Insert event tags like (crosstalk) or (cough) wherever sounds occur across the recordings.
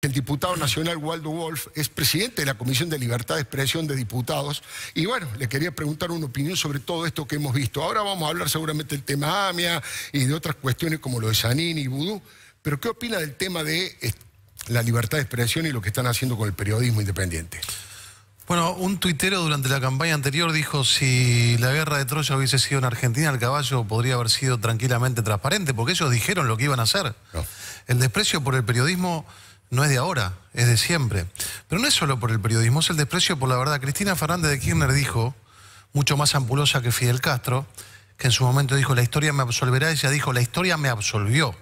El diputado nacional Waldo Wolf es presidente de la Comisión de Libertad de Expresión de Diputados y bueno, le quería preguntar una opinión sobre todo esto que hemos visto. Ahora vamos a hablar seguramente del tema AMIA y de otras cuestiones como lo de Sanini y Vudú, pero ¿qué opina del tema de eh, la libertad de expresión y lo que están haciendo con el periodismo independiente? Bueno, un tuitero durante la campaña anterior dijo si la guerra de Troya hubiese sido en Argentina, el caballo podría haber sido tranquilamente transparente, porque ellos dijeron lo que iban a hacer. El desprecio por el periodismo no es de ahora, es de siempre. Pero no es solo por el periodismo, es el desprecio por la verdad. Cristina Fernández de Kirchner dijo, mucho más ampulosa que Fidel Castro, que en su momento dijo, la historia me absolverá, ella dijo, la historia me absolvió.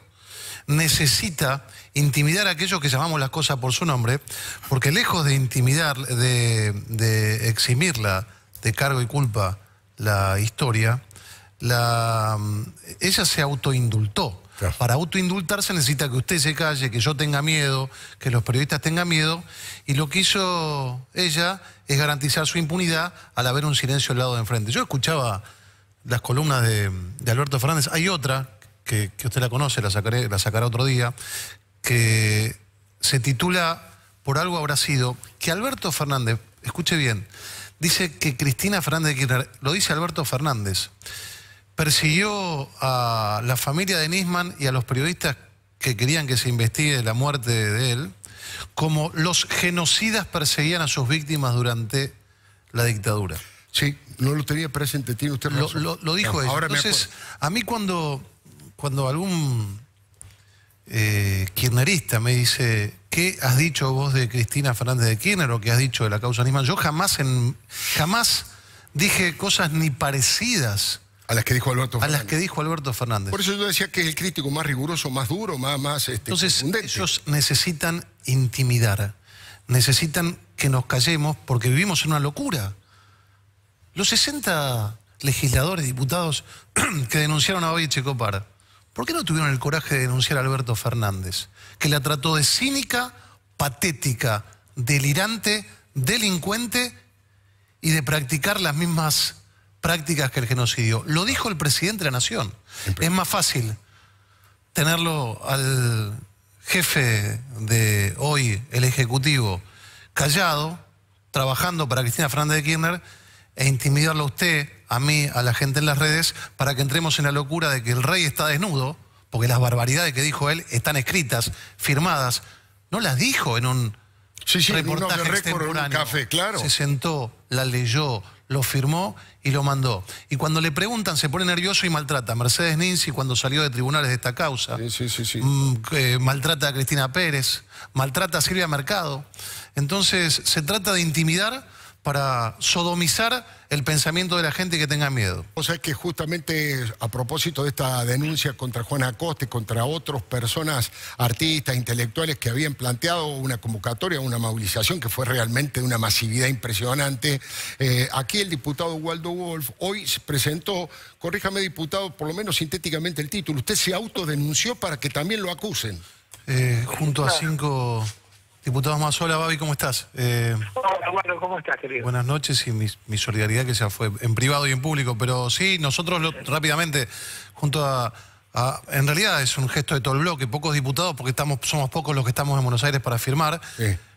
Necesita intimidar a aquellos que llamamos las cosas por su nombre, porque lejos de intimidar, de, eximirla de cargo y culpa la historia, ella se autoindultó para autoindultarse necesita que usted se calle, que yo tenga miedo, que los periodistas tengan miedo. Y lo que hizo ella es garantizar su impunidad al haber un silencio al lado de enfrente. Yo escuchaba las columnas de, Alberto Fernández. Hay otra, que, usted la conoce, la, sacaré, la sacará otro día, que se titula Por algo habrá sido, que Alberto Fernández, escuche bien, dice que Cristina Fernández lo dice Alberto Fernández, persiguió a la familia de Nisman y a los periodistas que querían que se investigue la muerte de él, como los genocidas perseguían a sus víctimas durante la dictadura. Sí, no lo tenía presente, tiene usted razón. Lo, dijo eso. Entonces, a mí cuando, cuando algún eh, me dice, ¿qué has dicho vos de Cristina Fernández de Kirchner o qué has dicho de la causa Nisman? Yo jamás, en, jamás dije cosas ni parecidas a las que dijo Alberto Fernández. A las que dijo Alberto Fernández. Por eso yo decía que es el crítico más riguroso, más duro, más... más este, Entonces, ellos necesitan intimidar, necesitan que nos callemos porque vivimos en una locura. Los 60 legisladores, diputados (clears throat) que denunciaron a Hoy Checopar, ¿por qué no tuvieron el coraje de denunciar a Alberto Fernández? Que la trató de cínica, patética, delirante, delincuente y de practicar las mismas prácticas que el genocidio. Lo dijo el presidente de la Nación. Es más fácil tenerlo al jefe de hoy, el Ejecutivo, callado, trabajando para Cristina Fernández de Kirchner, e intimidarlo a usted, a mí, a la gente en las redes, para que entremos en la locura de que el rey está desnudo, porque las barbaridades que dijo él están escritas, firmadas. No las dijo en un reportaje En un café, claro. Se sentó, la leyó, lo firmó y lo mandó. Y cuando le preguntan, se pone nervioso y maltrata. Mercedes Ninzi, cuando salió de tribunales de esta causa, mm, eh, maltrata a Cristina Pérez, maltrata a Silvia Mercado. Entonces, se trata de intimidar para sodomizar el pensamiento de la gente que tenga miedo. O sea es que justamente a propósito de esta denuncia contra Juan Acosta y contra otras personas, artistas, intelectuales que habían planteado una convocatoria, una movilización que fue realmente de una masividad impresionante, eh, aquí el diputado Waldo Wolf hoy presentó, corríjame diputado, por lo menos sintéticamente el título, usted se autodenunció para que también lo acusen. Eh, junto a cinco Diputado Mazola, Babi, ¿cómo estás? bueno, eh, ¿cómo estás, querido? Buenas noches y mi, solidaridad que se fue en privado y en público, pero sí, nosotros rápidamente, junto a, En realidad es un gesto de todo el bloque, pocos diputados, porque estamos somos pocos los que estamos en Buenos Aires para firmar,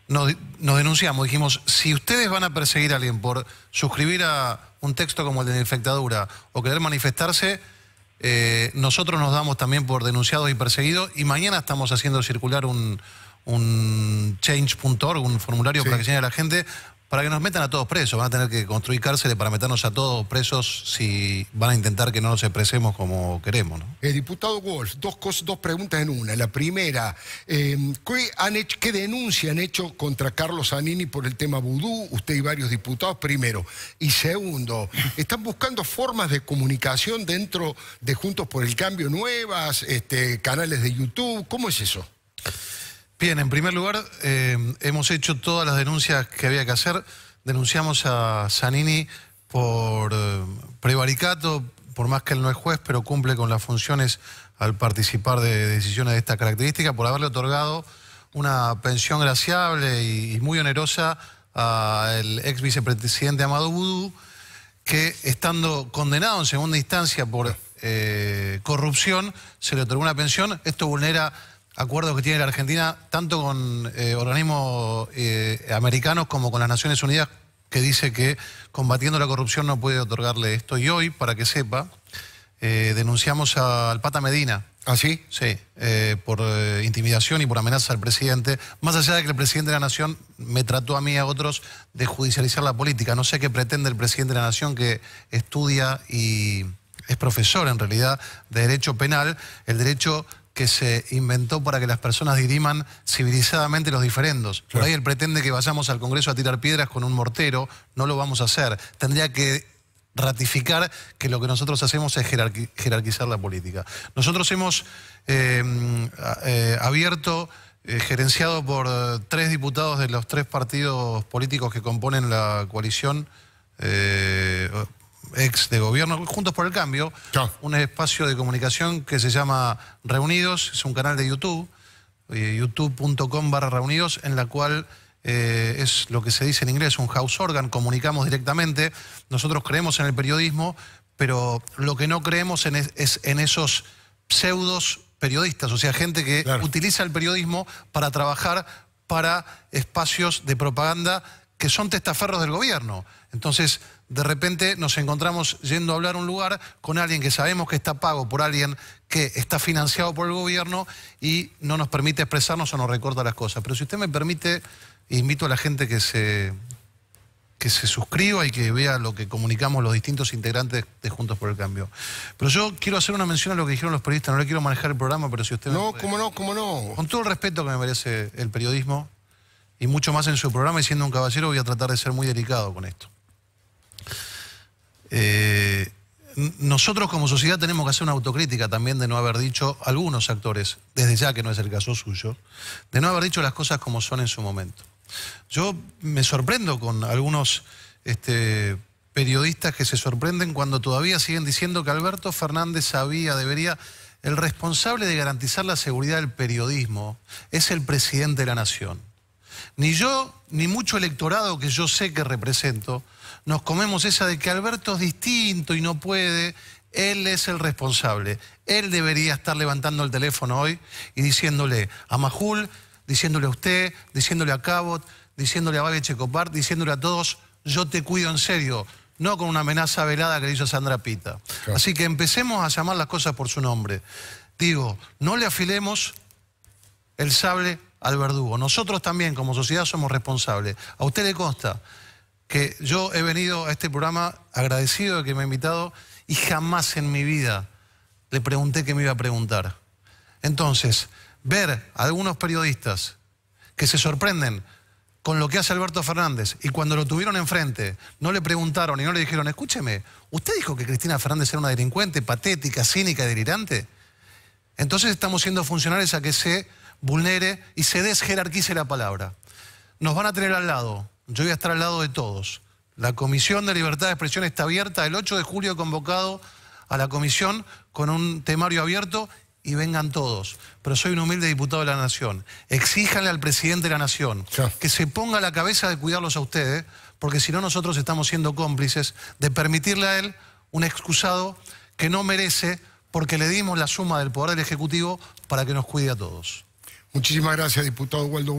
nos, denunciamos, dijimos, si ustedes van a perseguir a alguien por suscribir a un texto como el de la infectadura o querer manifestarse... Eh, nosotros nos damos también por denunciados y perseguidos y mañana estamos haciendo circular un, un change.org, un formulario para que llene a la gente, para que nos metan a todos presos. Van a tener que construir cárceles para meternos a todos presos si van a intentar que no nos expresemos como queremos. ¿no? Eh, diputado Wolf, dos, dos preguntas en una. La primera, em, ¿qué, denuncia han hecho contra Carlos Zanini por el tema vudú? Usted y varios diputados, primero. Y segundo, ¿están buscando formas de comunicación dentro de Juntos por el Cambio nuevas, este, canales de YouTube? ¿Cómo es eso? Bien, en primer lugar, eh, hemos hecho todas las denuncias que había que hacer. Denunciamos a Zanini por eh, prevaricato, por más que él no es juez, pero cumple con las funciones al participar de decisiones de esta característica, por haberle otorgado una pensión graciable y, muy onerosa al ex vicepresidente Amado Boudou, que estando condenado en segunda instancia por eh, corrupción, se le otorgó una pensión. Esto vulnera acuerdos que tiene la Argentina, tanto con eh, organismos eh, americanos como con las Naciones Unidas, que dice que combatiendo la corrupción no puede otorgarle esto. Y hoy, para que sepa, eh, denunciamos al Pata Medina. ¿Ah, sí? Sí, por intimidación y por amenaza al presidente. Más allá de que el presidente de la Nación me trató a mí y a otros de judicializar la política. No sé qué pretende el presidente de la Nación que estudia y es profesor en realidad de Derecho Penal. El derecho que se inventó para que las personas diriman civilizadamente los diferendos. ahí él pretende que vayamos al Congreso a tirar piedras con un mortero, no lo vamos a hacer. Tendría que ratificar que lo que nosotros hacemos es jerarquizar la política. Nosotros hemos eh, eh, abierto, eh, gerenciado por tres diputados de los tres partidos políticos que componen la coalición, ex de gobierno, Juntos por el Cambio, un espacio de comunicación que se llama Reunidos, es un canal de YouTube, eh, youtube.com barra reunidos, en la cual eh, es lo que se dice en inglés, un house organ, comunicamos directamente, nosotros creemos en el periodismo, pero lo que no creemos es, en esos pseudos periodistas, o sea, gente que utiliza el periodismo para trabajar para espacios de propaganda que son testaferros del gobierno. Entonces, de repente nos encontramos yendo a hablar a un lugar con alguien que sabemos que está pago por alguien que está financiado por el gobierno y no nos permite expresarnos o nos recorta las cosas. Pero si usted me permite, invito a la gente que se, que se suscriba y que vea lo que comunicamos los distintos integrantes de Juntos por el Cambio. Pero yo quiero hacer una mención a lo que dijeron los periodistas, no le quiero manejar el programa, pero si usted... No, me cómo no, cómo no. Con todo el respeto que me merece el periodismo, y mucho más en su programa. Y siendo un caballero voy a tratar de ser muy delicado con esto. Eh, nosotros como sociedad tenemos que hacer una autocrítica también de no haber dicho, algunos actores, desde ya que no es el caso suyo, de no haber dicho las cosas como son en su momento. Yo me sorprendo con algunos este, periodistas que se sorprenden cuando todavía siguen diciendo que Alberto Fernández sabía, debería... El responsable de garantizar la seguridad del periodismo es el presidente de la nación. Ni yo, ni mucho electorado que yo sé que represento, nos comemos esa de que Alberto es distinto y no puede, él es el responsable. Él debería estar levantando el teléfono hoy y diciéndole a Majul, diciéndole a usted, diciéndole a Cabot, diciéndole a Babi Checopar, diciéndole a todos, yo te cuido en serio, no con una amenaza velada que le hizo Sandra Pita. Así que empecemos a llamar las cosas por su nombre. Digo, no le afilemos el sable al verdugo. Nosotros también como sociedad somos responsables. A usted le consta que yo he venido a este programa agradecido de que me ha invitado y jamás en mi vida le pregunté qué me iba a preguntar. Entonces, ver a algunos periodistas que se sorprenden con lo que hace Alberto Fernández y cuando lo tuvieron enfrente no le preguntaron y no le dijeron, escúcheme, ¿usted dijo que Cristina Fernández era una delincuente, patética, cínica, delirante? Entonces estamos siendo funcionarios a que se vulnere y se desjerarquice la palabra. Nos van a tener al lado, yo voy a estar al lado de todos. La Comisión de Libertad de Expresión está abierta, el 8 de julio convocado a la comisión con un temario abierto y vengan todos. Pero soy un humilde diputado de la Nación. Exíjanle al presidente de la Nación que se ponga la cabeza de cuidarlos a ustedes, porque si no nosotros estamos siendo cómplices de permitirle a él un excusado que no merece porque le dimos la suma del poder del Ejecutivo para que nos cuide a todos. Muchísimas gracias, diputado Waldo.